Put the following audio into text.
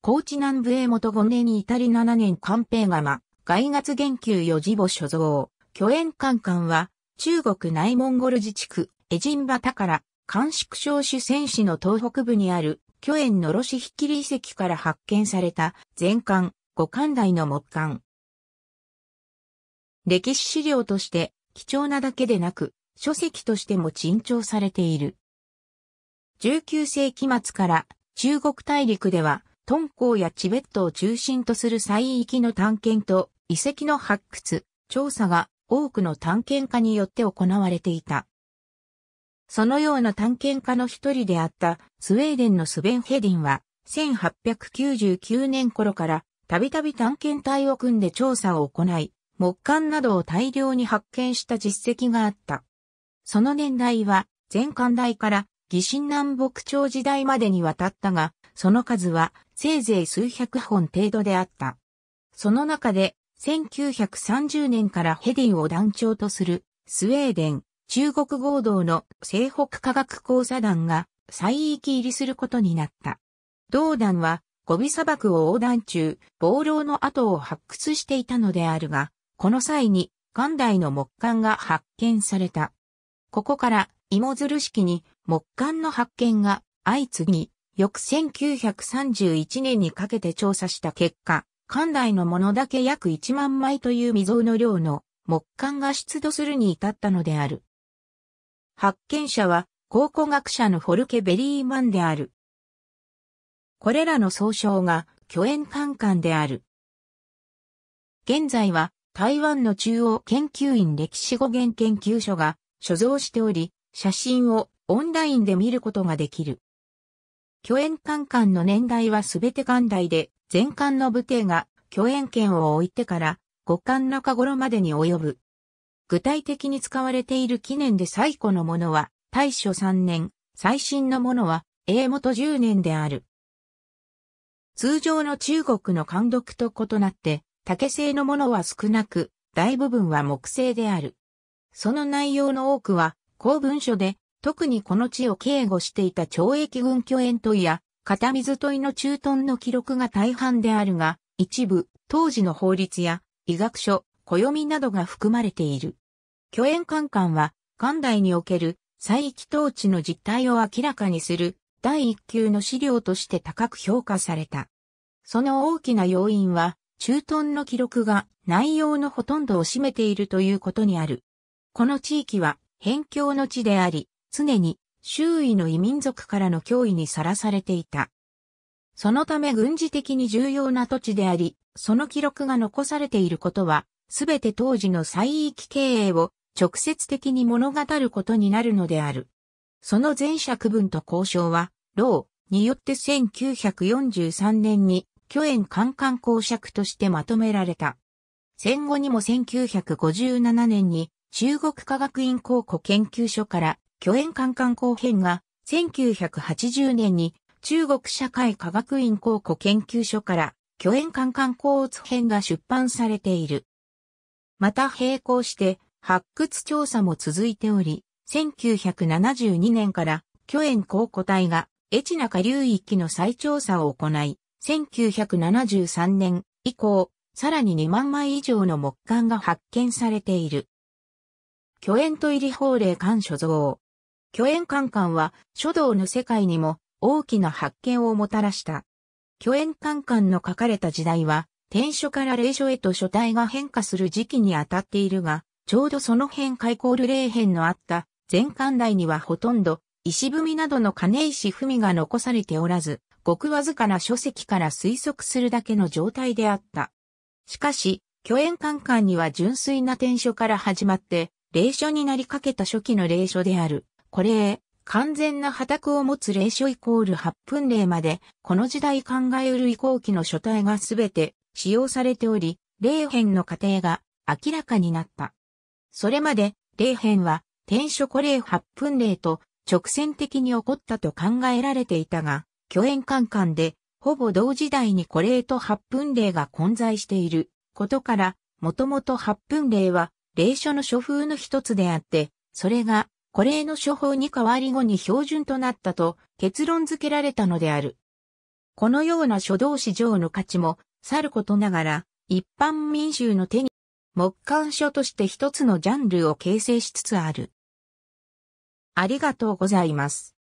高知南部へ元5年に至り7年官兵釜、外月元及四次母所蔵、巨円官官は、中国内モンゴル自治区、エジンバタから、官縮小主戦士の東北部にある、巨円のろしひきり遺跡から発見された、全館、五官台の木官。歴史資料として、貴重なだけでなく、書籍としても珍重されている。19世紀末から中国大陸では敦煌やチベットを中心とする災域の探検と遺跡の発掘、調査が多くの探検家によって行われていた。そのような探検家の一人であったスウェーデンのスベン・ヘディンは1899年頃からたびたび探検隊を組んで調査を行い、木管などを大量に発見した実績があった。その年代は前漢大から疑心南北朝時代までにわたったが、その数はせいぜい数百本程度であった。その中で、1930年からヘディンを団長とする、スウェーデン、中国合同の西北科学交差団が、再域入りすることになった。同団は、ゴビ砂漠を横断中、暴浪の跡を発掘していたのであるが、この際に、元来の木管が発見された。ここから、芋づる式に木管の発見が相次ぎ、翌1931年にかけて調査した結果、館内のものだけ約1万枚という未曾有の量の木管が出土するに至ったのである。発見者は考古学者のフォルケ・ベリーマンである。これらの総称が巨円管管である。現在は台湾の中央研究院歴史語源研究所が所蔵しており、写真をオンラインで見ることができる。巨円官官の年代はすべて元代で、全官の武帝が巨円権を置いてから、五官中頃までに及ぶ。具体的に使われている記念で最古のものは、大初3年、最新のものは、英元10年である。通常の中国の監読と異なって、竹製のものは少なく、大部分は木製である。その内容の多くは、公文書で、特にこの地を警護していた懲役軍巨円問や、片水問いの駐屯の記録が大半であるが、一部、当時の法律や、医学書、暦などが含まれている。巨円官官は、関代における、再域統治の実態を明らかにする、第一級の資料として高く評価された。その大きな要因は、駐屯の記録が内容のほとんどを占めているということにある。この地域は、辺境の地であり、常に周囲の異民族からの脅威にさらされていた。そのため軍事的に重要な土地であり、その記録が残されていることは、すべて当時の西域経営を直接的に物語ることになるのである。その前者区分と交渉は、ローによって1943年に、巨園官官公爵としてまとめられた。戦後にも1957年に中国科学院考古研究所から巨円観観光編が、1980年に中国社会科学院考古研究所から巨円観観光津編が出版されている。また並行して発掘調査も続いており、1972年から巨円考古隊が越中流域の再調査を行い、1973年以降、さらに2万枚以上の木管が発見されている。巨円と入り法令館所蔵。巨円カンは書道の世界にも大きな発見をもたらした。巨円カンの書かれた時代は、天書から霊書へと書体が変化する時期にあたっているが、ちょうどその辺開口る霊編のあった前館台にはほとんど石踏みなどの金石踏みが残されておらず、ごくわずかな書籍から推測するだけの状態であった。しかし、巨円カンには純粋な天書から始まって、霊書になりかけた初期の霊書である。これ、完全な破卓を持つ霊書イコール8分霊まで、この時代考えうる移行期の書体がすべて使用されており、霊編の過程が明らかになった。それまで、霊編は、天書古霊8分霊と直線的に起こったと考えられていたが、巨円間間で、ほぼ同時代に古霊と8分霊が混在していることから、もともと8分霊は、霊書の書風の一つであって、それがこれへの処方に代わり後に標準となったと結論付けられたのである。このような書道史上の価値も、さることながら、一般民衆の手に、木管書として一つのジャンルを形成しつつある。ありがとうございます。